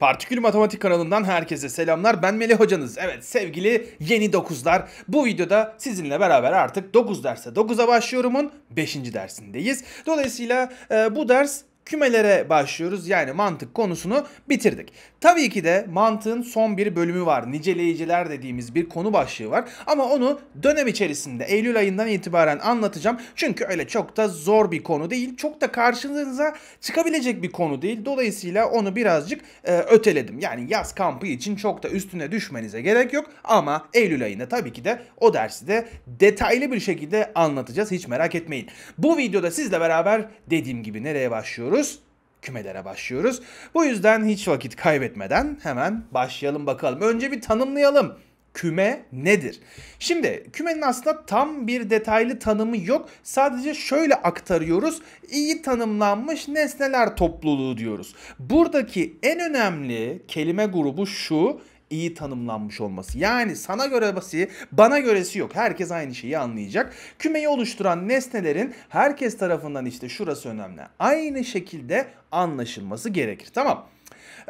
Partikül Matematik kanalından herkese selamlar. Ben Melih hocanız. Evet sevgili yeni 9'lar. Bu videoda sizinle beraber artık 9 derse 9'a başlıyorumun 5. dersindeyiz. Dolayısıyla e, bu ders kümelere başlıyoruz. Yani mantık konusunu bitirdik. Tabii ki de mantığın son bir bölümü var. Niceleyiciler dediğimiz bir konu başlığı var. Ama onu dönem içerisinde Eylül ayından itibaren anlatacağım. Çünkü öyle çok da zor bir konu değil. Çok da karşınıza çıkabilecek bir konu değil. Dolayısıyla onu birazcık e, öteledim. Yani yaz kampı için çok da üstüne düşmenize gerek yok. Ama Eylül ayında tabii ki de o dersi de detaylı bir şekilde anlatacağız. Hiç merak etmeyin. Bu videoda sizle beraber dediğim gibi nereye başlıyoruz? kümelere başlıyoruz. Bu yüzden hiç vakit kaybetmeden hemen başlayalım bakalım. Önce bir tanımlayalım. Küme nedir? Şimdi kümenin aslında tam bir detaylı tanımı yok. Sadece şöyle aktarıyoruz. İyi tanımlanmış nesneler topluluğu diyoruz. Buradaki en önemli kelime grubu şu iyi tanımlanmış olması. Yani sana göre basi, bana göresi yok. Herkes aynı şeyi anlayacak. Kümeyi oluşturan nesnelerin herkes tarafından işte şurası önemli. Aynı şekilde anlaşılması gerekir. Tamam.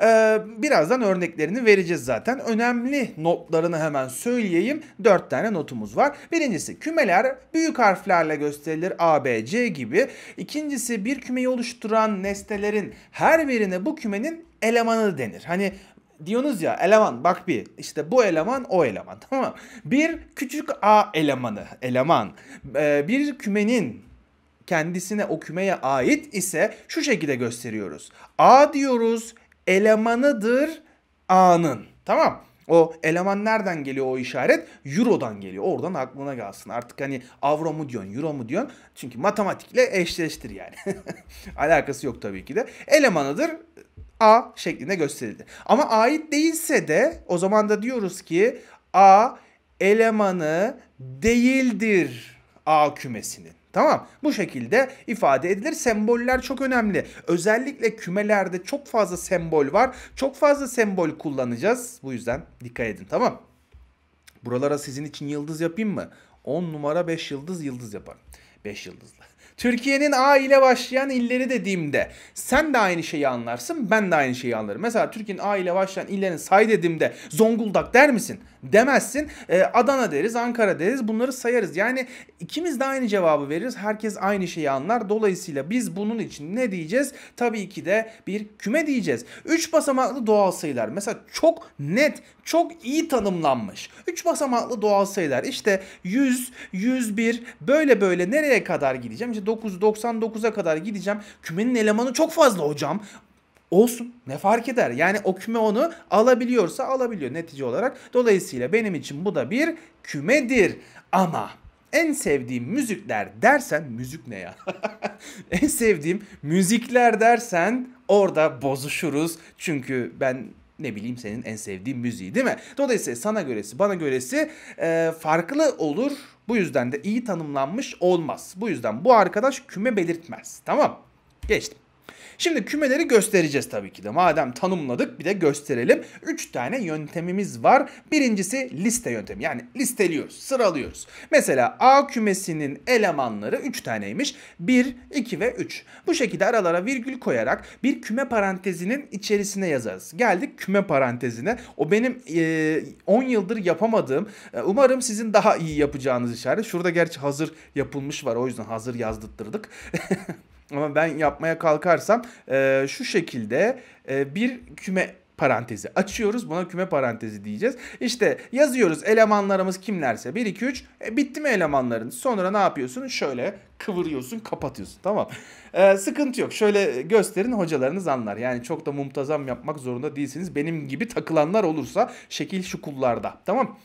Ee, birazdan örneklerini vereceğiz zaten. Önemli notlarını hemen söyleyeyim. Dört tane notumuz var. Birincisi kümeler büyük harflerle gösterilir A, B, C gibi. İkincisi bir kümeyi oluşturan nesnelerin her birine bu kümenin elemanı denir. Hani diyorsunuz ya eleman bak bir işte bu eleman o eleman tamam Bir küçük A elemanı eleman ee, bir kümenin kendisine o kümeye ait ise şu şekilde gösteriyoruz. A diyoruz elemanıdır A'nın tamam o eleman nereden geliyor o işaret? Euro'dan geliyor. Oradan aklına gelsin. Artık hani avro mu diyorsun, euro mu diyorsun? Çünkü matematikle eşleştir yani. Alakası yok tabii ki de. Elemanıdır A şeklinde gösterildi. Ama ait değilse de o zaman da diyoruz ki A elemanı değildir A kümesinin. Tamam bu şekilde ifade edilir. Semboller çok önemli. Özellikle kümelerde çok fazla sembol var. Çok fazla sembol kullanacağız. Bu yüzden dikkat edin tamam. Buralara sizin için yıldız yapayım mı? 10 numara 5 yıldız yıldız yaparım. 5 yıldızlı. Türkiye'nin A ile başlayan illeri dediğimde sen de aynı şeyi anlarsın ben de aynı şeyi anlarım. Mesela Türkiye'nin A ile başlayan illerini say dediğimde Zonguldak der misin? Demezsin. Ee, Adana deriz, Ankara deriz bunları sayarız. Yani ikimiz de aynı cevabı veririz. Herkes aynı şeyi anlar. Dolayısıyla biz bunun için ne diyeceğiz? Tabii ki de bir küme diyeceğiz. Üç basamaklı doğal sayılar. Mesela çok net, çok iyi tanımlanmış. Üç basamaklı doğal sayılar. İşte 100, 101 böyle böyle nereye kadar gideceğim? İşte 99'a kadar gideceğim. Kümenin elemanı çok fazla hocam. Olsun ne fark eder yani o küme onu alabiliyorsa alabiliyor netice olarak. Dolayısıyla benim için bu da bir kümedir ama en sevdiğim müzikler dersen müzik ne ya? en sevdiğim müzikler dersen orada bozuşuruz. Çünkü ben ne bileyim senin en sevdiğin müziği değil mi? Dolayısıyla sana göresi bana göresi e, farklı olur bu yüzden de iyi tanımlanmış olmaz. Bu yüzden bu arkadaş küme belirtmez. Tamam. Geçtim. Şimdi kümeleri göstereceğiz tabii ki de. Madem tanımladık bir de gösterelim. 3 tane yöntemimiz var. Birincisi liste yöntemi. Yani listeliyoruz, sıralıyoruz. Mesela A kümesinin elemanları 3 taneymiş. 1, 2 ve 3. Bu şekilde aralara virgül koyarak bir küme parantezinin içerisine yazarız. Geldik küme parantezine. O benim 10 e, yıldır yapamadığım, e, umarım sizin daha iyi yapacağınız işaret. Şurada gerçi hazır yapılmış var. O yüzden hazır yazdırttırdık. Ama ben yapmaya kalkarsam e, şu şekilde e, bir küme parantezi açıyoruz. Buna küme parantezi diyeceğiz. İşte yazıyoruz elemanlarımız kimlerse 1 2 3 e, bitti mi elemanların? Sonra ne yapıyorsun? Şöyle kıvırıyorsun, kapatıyorsun. Tamam. E, sıkıntı yok. Şöyle gösterin hocalarınız anlar. Yani çok da muntazam yapmak zorunda değilsiniz. Benim gibi takılanlar olursa şekil şu kullarda. Tamam?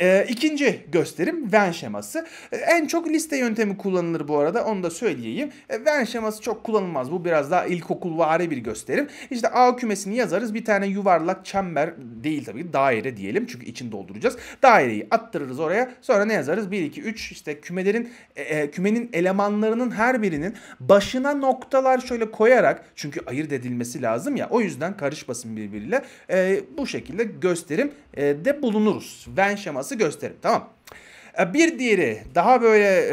E, ikinci gösterim Venn şeması. E, en çok liste yöntemi kullanılır bu arada onu da söyleyeyim. E, Venn şeması çok kullanılmaz. Bu biraz daha ilkokulvari bir gösterim. İşte A kümesini yazarız. Bir tane yuvarlak çember değil tabii daire diyelim. Çünkü içini dolduracağız. Daireyi attırırız oraya. Sonra ne yazarız? 1, 2, 3 işte kümelerin e, e, kümenin elemanlarının her birinin başına noktalar şöyle koyarak çünkü ayırt edilmesi lazım ya. O yüzden karışmasın birbiriyle. E, bu şekilde gösterim e, de bulunuruz. Venn şeması performansı gösterim. Tamam. E, bir diğeri daha böyle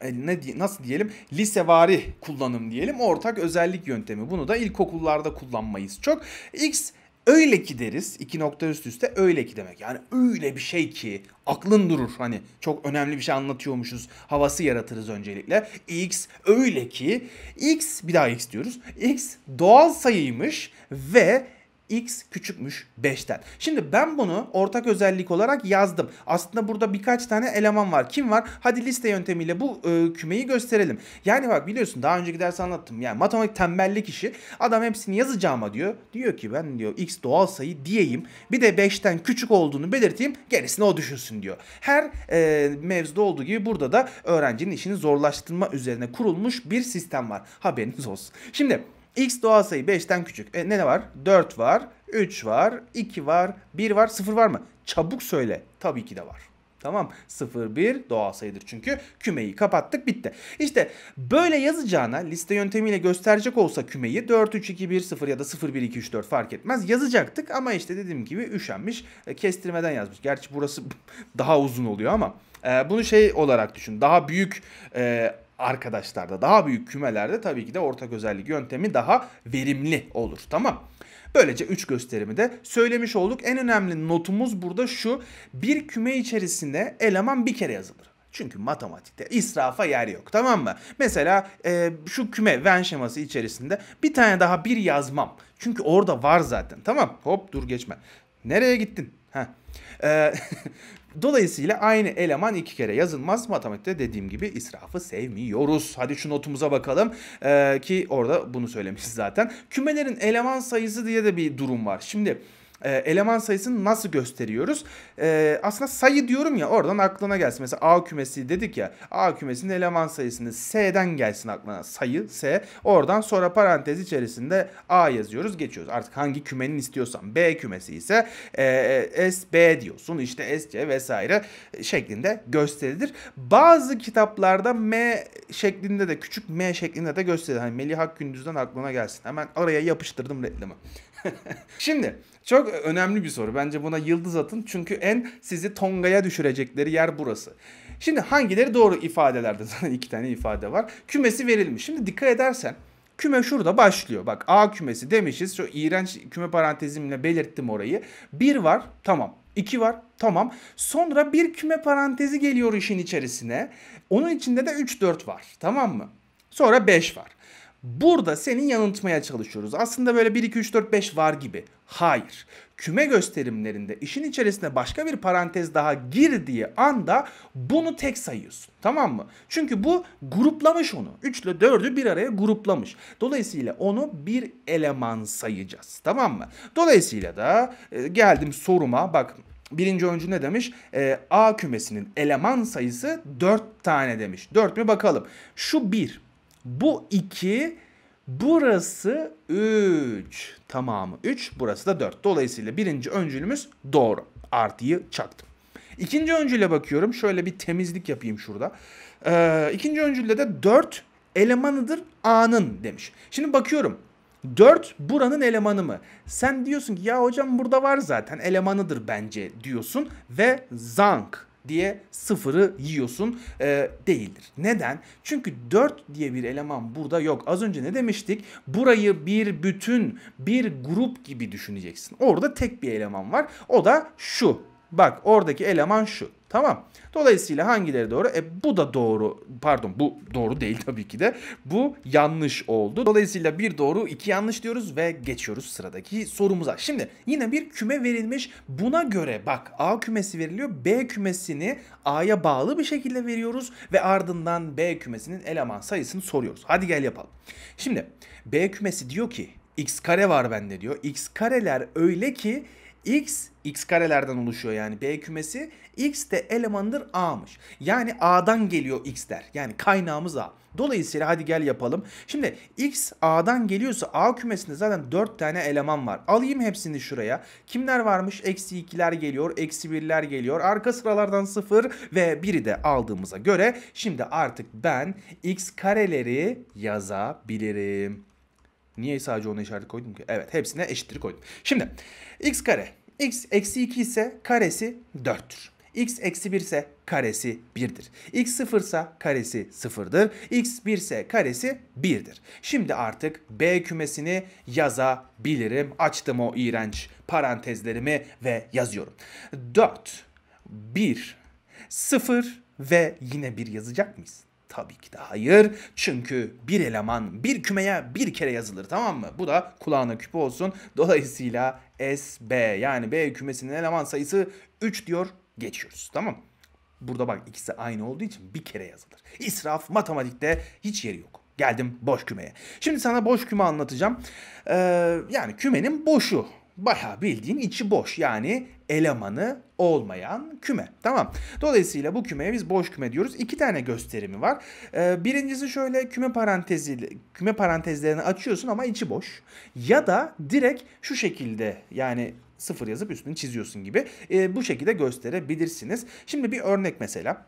e, e ne nasıl diyelim lisevari kullanım diyelim ortak özellik yöntemi. Bunu da ilkokullarda kullanmayız çok. X öyle ki deriz. iki nokta üst üste öyle ki demek. Yani öyle bir şey ki aklın durur. Hani çok önemli bir şey anlatıyormuşuz. Havası yaratırız öncelikle. X öyle ki X bir daha X diyoruz. X doğal sayıymış ve x küçükmüş 5'ten. Şimdi ben bunu ortak özellik olarak yazdım. Aslında burada birkaç tane eleman var. Kim var? Hadi liste yöntemiyle bu e, kümeyi gösterelim. Yani bak biliyorsun daha önceki dersi anlattım. Yani matematik tembellik işi. Adam hepsini yazacağıma diyor. Diyor ki ben diyor x doğal sayı diyeyim. Bir de 5'ten küçük olduğunu belirteyim. Gerisini o düşünsün diyor. Her e, mevzuda olduğu gibi burada da öğrencinin işini zorlaştırma üzerine kurulmuş bir sistem var. Haberiniz olsun. Şimdi X doğal sayı 5'ten küçük. E, ne var? 4 var, 3 var, 2 var, 1 var, 0 var mı? Çabuk söyle. Tabii ki de var. Tamam 0 1 doğal sayıdır çünkü kümeyi kapattık bitti. İşte böyle yazacağına liste yöntemiyle gösterecek olsa kümeyi 4 3 2 1 0 ya da 0 1 2 3 4 fark etmez yazacaktık ama işte dediğim gibi üşenmiş e, kestirmeden yazmış. Gerçi burası daha uzun oluyor ama e, bunu şey olarak düşün daha büyük e, arkadaşlarda daha büyük kümelerde tabii ki de ortak özellik yöntemi daha verimli olur. Tamam. Böylece 3 gösterimi de söylemiş olduk. En önemli notumuz burada şu. Bir küme içerisinde eleman bir kere yazılır. Çünkü matematikte israfa yer yok tamam mı? Mesela e, şu küme Venn şeması içerisinde bir tane daha bir yazmam. Çünkü orada var zaten tamam hop dur geçme. Nereye gittin? Heh. Ee, Dolayısıyla aynı eleman iki kere yazılmaz. Matematikte dediğim gibi israfı sevmiyoruz. Hadi şu notumuza bakalım ee, ki orada bunu söylemişiz zaten. Kümelerin eleman sayısı diye de bir durum var. Şimdi ee, eleman sayısını nasıl gösteriyoruz? Ee, aslında sayı diyorum ya oradan aklına gelsin. Mesela A kümesi dedik ya A kümesinin eleman sayısını S'den gelsin aklına. Sayı S. Oradan sonra parantez içerisinde A yazıyoruz geçiyoruz. Artık hangi kümenin istiyorsan B kümesi ise e, e, S B diyorsun işte S C vesaire şeklinde gösterilir. Bazı kitaplarda M şeklinde de küçük M şeklinde de gösterilir. Hani Melih Hak Gündüz'den aklına gelsin. Hemen araya yapıştırdım reklamı. Şimdi çok önemli bir soru. Bence buna yıldız atın. Çünkü en sizi Tonga'ya düşürecekleri yer burası. Şimdi hangileri doğru ifadelerde? Zaten iki tane ifade var. Kümesi verilmiş. Şimdi dikkat edersen Küme şurada başlıyor. Bak A kümesi demişiz. Şu iğrenç küme parantezimle belirttim orayı. Bir var tamam. İki var tamam. Sonra bir küme parantezi geliyor işin içerisine. Onun içinde de 3 4 var. Tamam mı? Sonra 5 var. Burada seni yanıltmaya çalışıyoruz. Aslında böyle 1, 2, 3, 4, 5 var gibi. Hayır. Küme gösterimlerinde işin içerisine başka bir parantez daha girdiği anda bunu tek sayıyorsun. Tamam mı? Çünkü bu gruplamış onu. 3 ile 4'ü bir araya gruplamış. Dolayısıyla onu bir eleman sayacağız. Tamam mı? Dolayısıyla da e, geldim soruma. Bak Birinci oyuncu ne demiş? E, A kümesinin eleman sayısı 4 tane demiş. 4 mü bakalım. Şu 1. Bu 2 burası 3 tamamı 3 burası da 4. Dolayısıyla birinci öncülümüz doğru. Artıyı çaktım. İkinci öncüle bakıyorum. Şöyle bir temizlik yapayım şurada. Ee, ikinci öncülde de 4 elemanıdır A'nın demiş. Şimdi bakıyorum. 4 buranın elemanı mı? Sen diyorsun ki ya hocam burada var zaten elemanıdır bence diyorsun ve zank diye sıfırı yiyorsun e, değildir. Neden? Çünkü 4 diye bir eleman burada yok. Az önce ne demiştik? Burayı bir bütün, bir grup gibi düşüneceksin. Orada tek bir eleman var. O da şu Bak oradaki eleman şu. Tamam. Dolayısıyla hangileri doğru? E bu da doğru. Pardon bu doğru değil tabii ki de. Bu yanlış oldu. Dolayısıyla bir doğru iki yanlış diyoruz ve geçiyoruz sıradaki sorumuza. Şimdi yine bir küme verilmiş. Buna göre bak A kümesi veriliyor. B kümesini A'ya bağlı bir şekilde veriyoruz ve ardından B kümesinin eleman sayısını soruyoruz. Hadi gel yapalım. Şimdi B kümesi diyor ki x kare var bende diyor. x kareler öyle ki X, X karelerden oluşuyor yani B kümesi. X de elemandır A'mış. Yani A'dan geliyor X'ler. Yani kaynağımız A. Dolayısıyla hadi gel yapalım. Şimdi X A'dan geliyorsa A kümesinde zaten 4 tane eleman var. Alayım hepsini şuraya. Kimler varmış? Eksi 2'ler geliyor. Eksi 1'ler geliyor. Arka sıralardan 0 ve 1'i de aldığımıza göre şimdi artık ben X kareleri yazabilirim. Niye sadece ona işaret koydum ki? Evet hepsine eşittir koydum. Şimdi x kare. x eksi 2 ise karesi 4'tür. x eksi 1 ise karesi 1'dir. x 0 ise karesi 0'dır. x 1 ise karesi 1'dir. Şimdi artık B kümesini yazabilirim. Açtım o iğrenç parantezlerimi ve yazıyorum. 4, 1, 0 ve yine 1 yazacak mıyız? Tabii ki de hayır. Çünkü bir eleman bir kümeye bir kere yazılır tamam mı? Bu da kulağına küpe olsun. Dolayısıyla SB yani B kümesinin eleman sayısı 3 diyor geçiyoruz tamam Burada bak ikisi aynı olduğu için bir kere yazılır. İsraf matematikte hiç yeri yok. Geldim boş kümeye. Şimdi sana boş küme anlatacağım. Ee, yani kümenin boşu. Baya bildiğin içi boş. Yani elemanı olmayan küme. Tamam. Dolayısıyla bu kümeye biz boş küme diyoruz. İki tane gösterimi var. Ee, birincisi şöyle küme parantezi küme parantezlerini açıyorsun ama içi boş. Ya da direkt şu şekilde yani sıfır yazıp üstünü çiziyorsun gibi e, bu şekilde gösterebilirsiniz. Şimdi bir örnek mesela.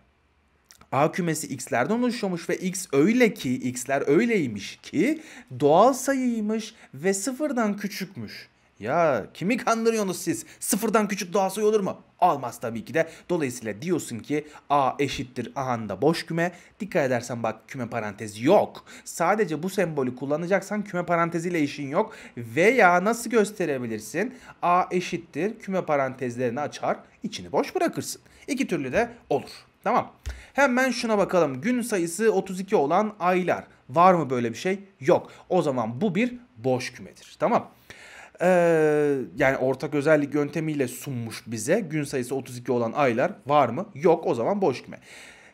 A kümesi x'lerden oluşuyormuş ve x öyle ki x'ler öyleymiş ki doğal sayıymış ve sıfırdan küçükmüş. Ya kimi kandırıyorsunuz siz? Sıfırdan küçük doğası olur mu? Almaz tabii ki de. Dolayısıyla diyorsun ki A eşittir A'n'da boş küme. Dikkat edersen bak küme parantezi yok. Sadece bu sembolü kullanacaksan küme paranteziyle işin yok. Veya nasıl gösterebilirsin? A eşittir küme parantezlerini açar içini boş bırakırsın. İki türlü de olur. Tamam. Hemen şuna bakalım. Gün sayısı 32 olan aylar. Var mı böyle bir şey? Yok. O zaman bu bir boş kümedir. Tamam e, yani ortak özellik yöntemiyle sunmuş bize. Gün sayısı 32 olan aylar var mı? Yok o zaman boş küme.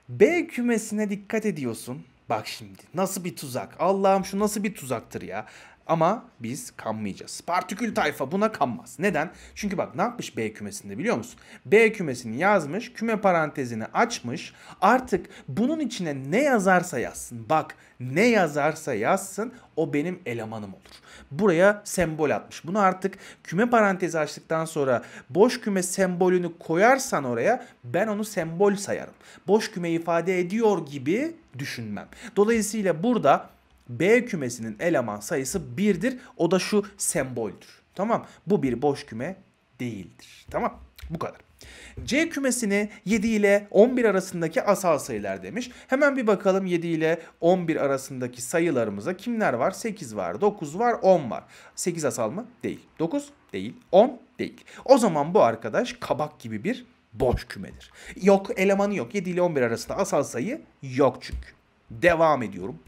B kümesine dikkat ediyorsun. Bak şimdi nasıl bir tuzak. Allah'ım şu nasıl bir tuzaktır ya. Ama biz kanmayacağız. Partikül tayfa buna kanmaz. Neden? Çünkü bak ne yapmış B kümesinde biliyor musun? B kümesini yazmış, küme parantezini açmış. Artık bunun içine ne yazarsa yazsın. Bak ne yazarsa yazsın o benim elemanım olur. Buraya sembol atmış. Bunu artık küme parantezi açtıktan sonra boş küme sembolünü koyarsan oraya ben onu sembol sayarım. Boş küme ifade ediyor gibi düşünmem. Dolayısıyla burada B kümesinin eleman sayısı 1'dir. O da şu semboldür. Tamam. Bu bir boş küme değildir. Tamam. Bu kadar. C kümesini 7 ile 11 arasındaki asal sayılar demiş. Hemen bir bakalım 7 ile 11 arasındaki sayılarımıza kimler var? 8 var, 9 var, 10 var. 8 asal mı? Değil. 9 değil, 10 değil. O zaman bu arkadaş kabak gibi bir boş kümedir. Yok elemanı yok. 7 ile 11 arasında asal sayı yok çünkü. Devam ediyorum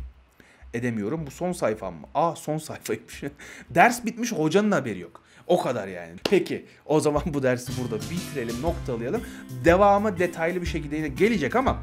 edemiyorum. Bu son sayfam mı? Ah son sayfaymış. Ders bitmiş hocanın haberi yok. O kadar yani. Peki o zaman bu dersi burada bitirelim, noktalayalım. Devamı detaylı bir şekilde yine gelecek ama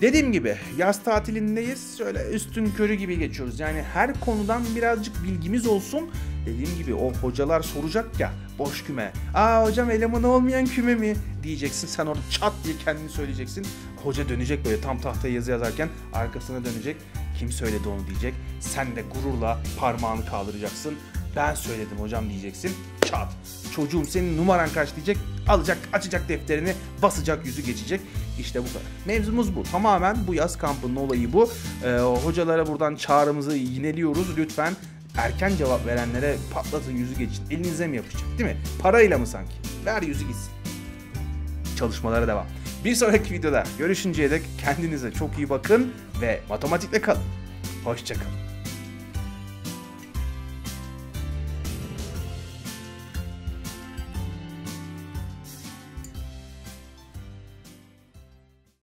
Dediğim gibi yaz tatilindeyiz. Şöyle üstün körü gibi geçiyoruz. Yani her konudan birazcık bilgimiz olsun. Dediğim gibi o hocalar soracak ya boş küme. Aa hocam elemanı olmayan küme mi? Diyeceksin sen orada çat diye kendini söyleyeceksin. Hoca dönecek böyle tam tahtaya yazı yazarken arkasına dönecek kim söyledi onu diyecek. Sen de gururla parmağını kaldıracaksın. Ben söyledim hocam diyeceksin. Çat. Çocuğum senin numaran kaç diyecek. Alacak, açacak defterini, basacak yüzü geçecek. İşte bu kadar. Mevzumuz bu. Tamamen bu yaz kampının olayı bu. Ee, hocalara buradan çağrımızı yineliyoruz. Lütfen erken cevap verenlere patlatın yüzü geçin. Elinize mi yapacak, değil mi? Parayla mı sanki? Ver yüzü gitsin. Çalışmalara devam. Bir sonraki videoda görüşünceye dek kendinize çok iyi bakın ve matematikle kalın. Hoşçakalın.